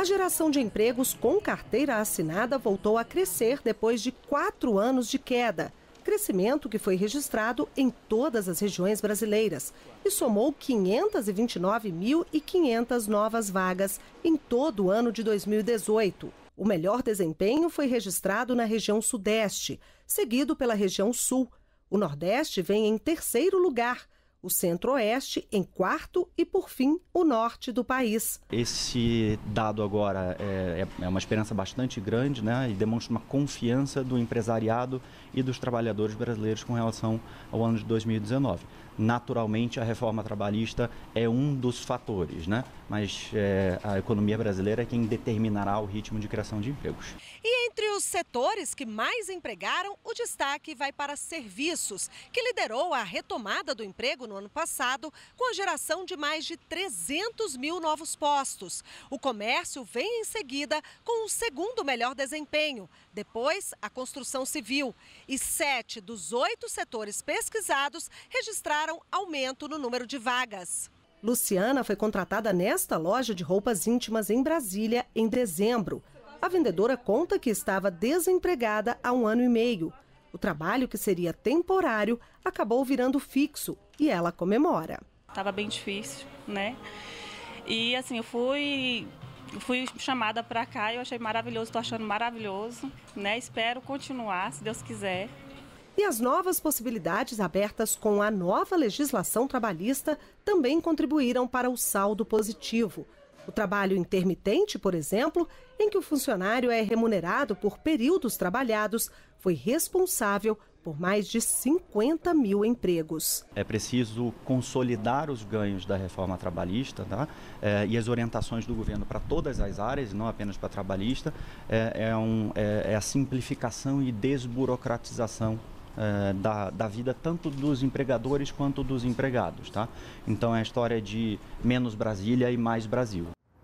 A geração de empregos com carteira assinada voltou a crescer depois de quatro anos de queda. Crescimento que foi registrado em todas as regiões brasileiras e somou 529.500 novas vagas em todo o ano de 2018. O melhor desempenho foi registrado na região Sudeste, seguido pela região Sul. O Nordeste vem em terceiro lugar, o centro-oeste em quarto e, por fim, o norte do país. Esse dado agora é, é, é, uma esperança bastante grande né, e demonstra uma confiança do empresariado e dos trabalhadores brasileiros com relação ao ano de 2019. Naturalmente, a reforma trabalhista é um dos fatores, né? mas é, a economia brasileira é quem determinará o ritmo de criação de empregos. E entre os setores que mais empregaram, o destaque vai para serviços, que liderou a retomada do emprego no ano passado, com a geração de mais de 300 mil novos postos. O comércio vem em seguida com o segundo melhor desempenho, depois a construção civil. E sete dos oito setores pesquisados registraram aumento no número de vagas. Luciana foi contratada nesta loja de roupas íntimas em Brasília em dezembro. A vendedora conta que estava desempregada há um ano e meio. O trabalho, que seria temporário, acabou virando fixo e ela comemora. Tava bem difícil, né? E assim, eu fui fui chamada para cá, e eu achei maravilhoso, tô achando maravilhoso, né? Espero continuar, se Deus quiser. E as novas possibilidades abertas com a nova legislação trabalhista também contribuíram para o saldo positivo. O trabalho intermitente, por exemplo, em que o funcionário é remunerado por períodos trabalhados, foi responsável por mais de 50 mil empregos. É preciso consolidar os ganhos da reforma trabalhista tá? é, e as orientações do governo para todas as áreas, não apenas para trabalhista, é, é, um, é, é a simplificação e desburocratização é, da, da, vida tanto dos empregadores quanto dos empregados, tá? Então é a história de menos Brasília e mais Brasil.